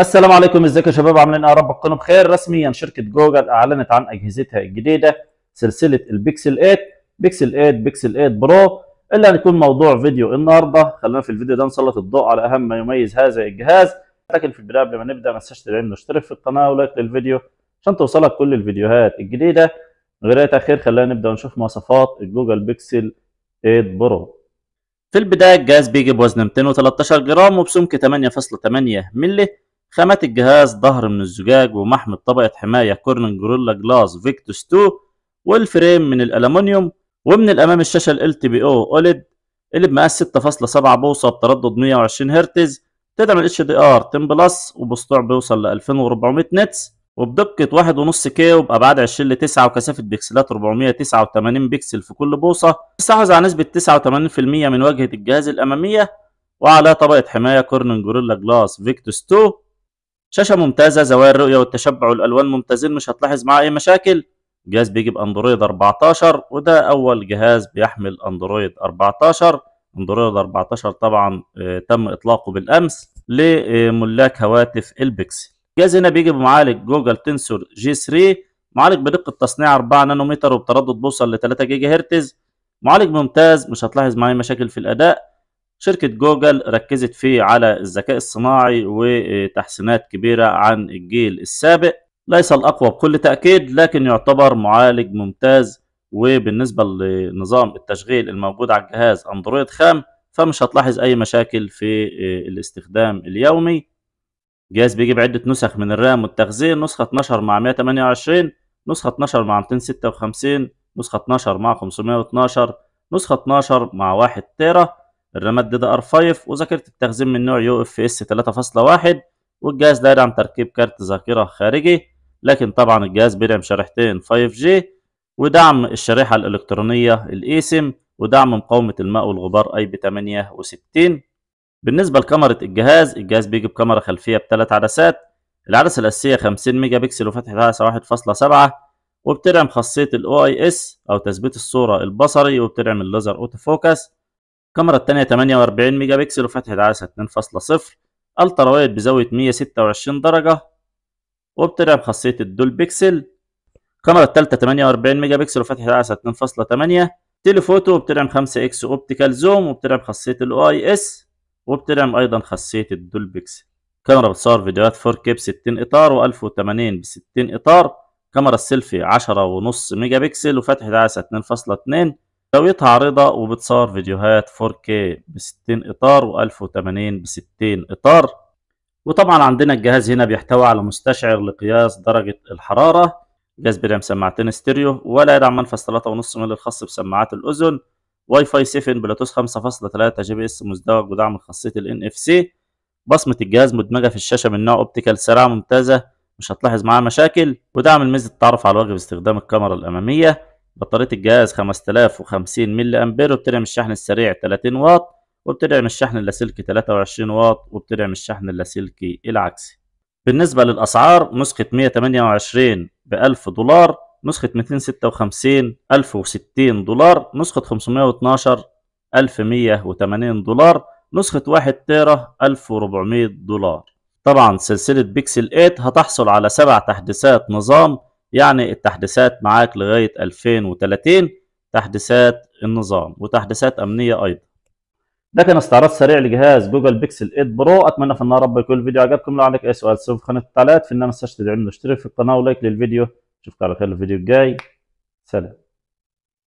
السلام عليكم ازيكم يا شباب عاملين ايه رب تكونوا بخير رسميا شركه جوجل اعلنت عن اجهزتها الجديده سلسله البيكسل 8 بيكسل 8 بيكسل 8 برو اللي هنكون موضوع فيديو النهارده خلينا في الفيديو ده نسلط الضوء على اهم ما يميز هذا الجهاز لكن في البدايه قبل ما نبدا ما تنساش تدعمني واشترك في القناه ولايك للفيديو عشان توصلك كل الفيديوهات الجديده من غير اي تاخير خلينا نبدا ونشوف مواصفات الجوجل بيكسل 8 برو في البدايه الجهاز بيجي بوزن 213 جرام وبسمك 8.8 مللي خامات الجهاز ظهر من الزجاج ومحمل طبقة حماية كورنن جوريلا جلاس فيكتوس 2 والفريم من الألمنيوم ومن الأمام الشاشة ال تي بي او اوليد اللي بمقاس 6.7 بوصة بتردد 120 هرتز تدعم ال HDR 10 بلس وبسطوع بيوصل ل 2400 نتس وبدقة 1.5 كي وبأبعاد 20 ل 9 وكثافة بكسلات 489 بكسل في كل بوصة تستحوذ على نسبة 89% من واجهة الجهاز الأمامية وعلى طبقة حماية كورنن جوريلا جلاس فيكتوس 2 شاشة ممتازة زوايا الرؤية والتشبع والألوان ممتازين مش هتلاحظ معاه أي مشاكل الجهاز بيجي بأندرويد 14 وده أول جهاز بيحمل أندرويد 14 أندرويد 14 طبعا آه، تم إطلاقه بالأمس لملاك هواتف البكسل الجهاز هنا بيجي بمعالج جوجل تنسور جي 3 معالج بدقة تصنيع 4 نانومتر وبتردد بوصل ل 3 جيجا هرتز معالج ممتاز مش هتلاحظ معاه مشاكل في الأداء شركة جوجل ركزت فيه على الذكاء الصناعي وتحسينات كبيرة عن الجيل السابق ليس الأقوى بكل تأكيد لكن يعتبر معالج ممتاز وبالنسبة لنظام التشغيل الموجود على الجهاز أندرويد خام فمش هتلاحظ أي مشاكل في آه، الاستخدام اليومي جهاز بيجي عدة نسخ من الرام والتخزين نسخة 12 مع 128 نسخة 12 مع 256 نسخة 12 مع 512 نسخة 12 مع 1 تيرا الرماد دي ار 5 وذاكرة التخزين من نوع يو اف اس 3.1 والجهاز لا يدعم تركيب كارت ذاكرة خارجي لكن طبعا الجهاز بيدعم شريحتين 5G ودعم الشريحة الإلكترونية الإيسم ودعم مقاومة الماء والغبار اي بي 68 بالنسبة لكاميرا الجهاز الجهاز بيجي بكاميرا خلفية بثلاث عدسات العدسة الأساسية 50 ميجا بكسل وفتحة عدسة 1.7 وبتدعم خاصية الاو اي اس أو تثبيت الصورة البصري وبتدعم الليزر أوتو فوكس الكاميرا التانية 48 ميجا بكسل وفتحة عدسة 2.0 الترا وايد بزاوية 126 درجة وبتدعم خاصية الدول بكسل الكاميرا التالتة 48 ميجا بكسل وفتحة عدسة 2.8 تليفوتو وبتدعم 5 اكس اوبتيكال زوم وبتدعم خاصية الاو اي اس وبتدعم ايضا خاصية الدول بكسل كاميرا بتصور فيديوهات 4K ب 60 اطار و1080 ب 60 اطار كاميرا السيلفي 10.5 ميجا بكسل وفتحة عدسة 2.2 زاويتها عريضة وبتصور فيديوهات 4K ب 60 إطار و 1080 ب 60 إطار وطبعا عندنا الجهاز هنا بيحتوي على مستشعر لقياس درجة الحرارة جهاز بيدعم سماعتين ستيريو ولا يدعم منفذ 3.5 مللي الخاص بسماعات الأذن واي فاي 7 بلوتوث 5.3 جي بي اس مزدوج ودعم خاصية اف NFC بصمة الجهاز مدمجة في الشاشة من نوع أوبتيكال سرعة ممتازة مش هتلاحظ معاه مشاكل ودعم الميزة التعرف على الوجه باستخدام الكاميرا الأمامية بطارية الجهاز 5050 ملي أمبير وبتدعم الشحن السريع 30 واط وبتدعم الشحن اللاسلكي 23 واط وبتدعم الشحن اللاسلكي العكسي بالنسبة للأسعار نسخة 128 ب 1000 دولار نسخة 256 1060 دولار نسخة 512 1180 دولار نسخة 1 تيرا 1400 دولار طبعا سلسلة بيكسل 8 هتحصل على سبع تحديثات نظام يعني التحديثات معاك لغاية 2030 تحديثات النظام وتحديثات أمنية أيضا ده كان استعراض سريع لجهاز جوجل بيكسل 8 برو اتمنى في النهار رب يكون الفيديو عجبكم لو عندك اي سؤال سيبه في خانه التعليقات في النهار ما تنساش تدعمني في القناه ولايك للفيديو اشوفك على خير الفيديو الجاي سلام